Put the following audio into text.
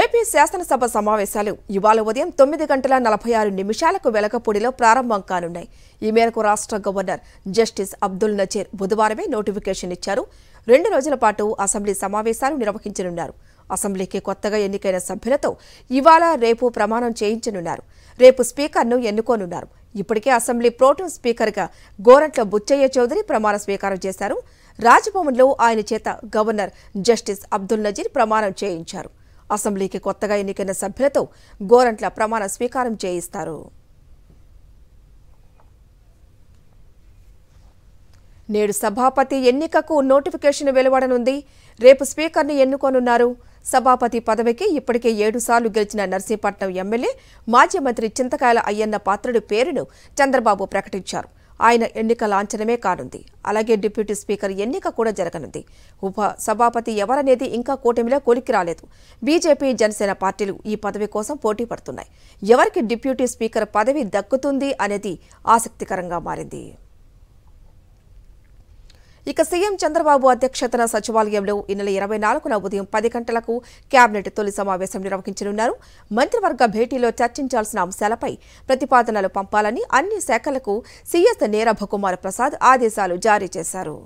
AP శాసనసభ సమావేశాలు ఇవాళ ఉదయం తొమ్మిది గంటల నలభై ఆరు నిమిషాలకు వెలకపూడిలో ప్రారంభం కానున్నాయి ఈ మేరకు రాష్ట్ర గవర్నర్ జస్టిస్ అబ్దుల్ నజీర్ బుధవారమే నోటిఫికేషన్ ఇచ్చారు రెండు రోజుల పాటు అసెంబ్లీ సమావేశాలు నిర్వహించనున్నారు అసెంబ్లీకి కొత్తగా ఎన్నికైన సభ్యులతో ఇవాళ రేపు ప్రమాణం చేయించనున్నారు రేపు స్పీకర్ను ఎన్నుకోనున్నారు ఇప్పటికే అసెంబ్లీ ప్రోటోన్ స్పీకర్గా గోరంట్ల బుచ్చయ్య చౌదరి ప్రమాణ స్వీకారం చేశారు రాజ్భవన్లో ఆయన చేత గవర్నర్ జస్టిస్ అబ్దుల్ నజీర్ ప్రమాణం చేయించారు అసెంబ్లీకి కొత్తగా ఎన్నికైన సభ్యులతో గోరంట్ల ప్రమాణ స్వీకారం చేయిస్తారు నేడు సభాపతి ఎన్నికకు నోటిఫికేషన్ వెలువడనుంది రేపు స్పీకర్ని ఎన్నుకోనున్నారు సభాపతి పదవికి ఇప్పటికే ఏడుసార్లు గెలిచిన నర్సీపట్నం ఎమ్మెల్యే మాజీ మంత్రి చింతకాయల అయ్యన్న పాత్రుడి పేరును చంద్రబాబు ప్రకటించారు ఆయన ఎన్నిక లాంఛనమే కానుంది అలాగే డిప్యూటీ స్పీకర్ ఎన్నిక కూడా జరగనుంది ఉప సభాపతి ఎవరనేది ఇంకా కూటమిలో కొలికి రాలేదు బీజేపీ జనసేన పార్టీలు ఈ పదవి కోసం పోటీ పడుతున్నాయి ఎవరికి డిప్యూటీ స్పీకర్ పదవి దక్కుతుంది అనేది ఆసక్తికరంగా మారింది ఇక సీఎం చంద్రబాబు అధ్యక్షతన సచివాలయంలో ఈ నెల ఇరవై నాలుగున ఉదయం పది గంటలకు కేబినెట్ తొలి సమావేశం నిర్వహించనున్నారు మంత్రివర్గ భేటీలో చర్చించాల్సిన అంశాలపై ప్రతిపాదనలు పంపాలని అన్ని శాఖలకు సీఎస్ నేర ప్రసాద్ ఆదేశాలు జారీ చేశారు